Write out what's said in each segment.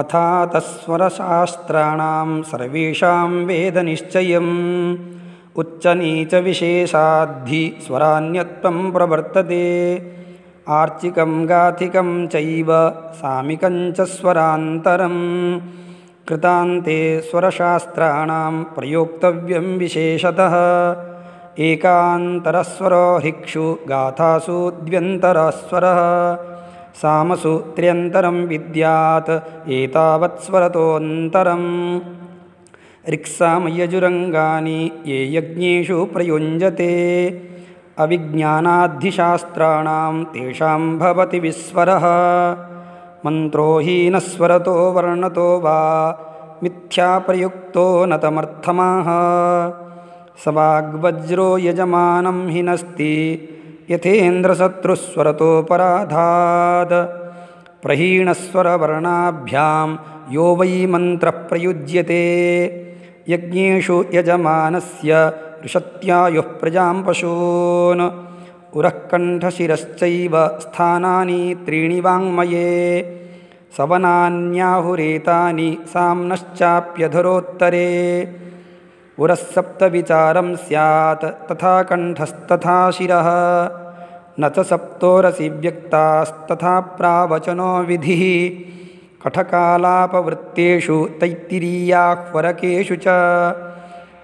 अथातस्वरशास्त्राणां सर्वेषां वेदनिश्चयम् उच्चनीचविशेषाद्धि विशेषाद्धि स्वरान्यत्वं प्रवर्तते आर्चिकं गाथिकं चैव सामिकं च स्वरान्तरं कृतान्ते स्वरशास्त्राणां प्रयोक्तव्यं विशेषतः एकान्तरस्वरो हिक्षु गाथासु द्व्यन्तरस्वरः सामसूत्र्यन्तरं विद्यात् एतावत्स्वरतोऽन्तरम् ऋक्सामयजुरङ्गानि ये यज्ञेषु प्रयुञ्जते अविज्ञानाद्धिशास्त्राणां तेषां भवति विस्वरः मन्त्रो हीनस्वरतो वर्णतो वा मिथ्याप्रयुक्तो न तमर्थमाः स वाग्वज्रो यजमानं हि नस्ति यथेन्द्रशत्रुस्वरतोपराधाद् प्रहीणस्वरवर्णाभ्यां यो वै मन्त्रः प्रयुज्यते यज्ञेषु यजमानस्य ऋषत्यायुः प्रजां पशून् उरःकण्ठशिरश्चैव स्थानानि त्रीणि वाङ्मये सवनान्याहुरेतानि साम्नश्चाप्यधरोत्तरे उरःसप्तविचारं स्यात् तथा कण्ठस्तथा शिरः न च सप्तोरसि व्यक्तास्तथा प्रावचनो विधिः कठकालापवृत्तेषु तैत्तिरीयाह्वरकेषु च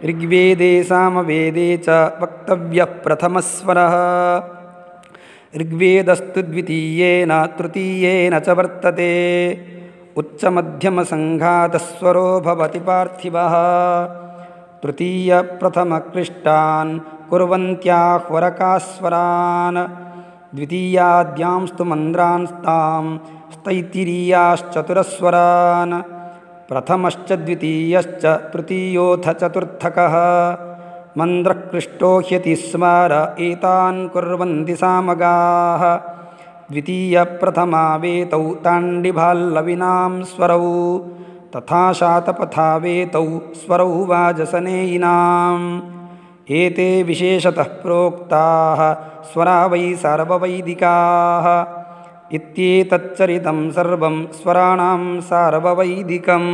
ऋग्वेदे सामवेदे च वक्तव्यः प्रथमस्वरः ऋग्वेदस्तु द्वितीयेन तृतीयेन च वर्तते उच्चमध्यमसङ्घातस्वरो भवति पार्थिवः तृतीयप्रथमकृष्टान् कुर्वन्त्याह्वरकास्वरान् द्वितीयाद्यांस्तु मन्द्रांस्तां स्तैतिरीयाश्चतुरस्वरान् प्रथमश्च द्वितीयश्च तृतीयोऽथ चतुर्थकः मन्द्रकृष्टो ह्यति स्मार एतान् कुर्वन्ति सामगाः द्वितीयप्रथमावेतौ ताण्डिभाल्लविनां स्वरौ तथा वेतौ स्वरौ वाजसनेयिनाम् एते विशेषतः प्रोक्ताः स्वरा वै सार्ववैदिकाः इत्येतच्चरितं सर्वं स्वराणां सार्ववैदिकम्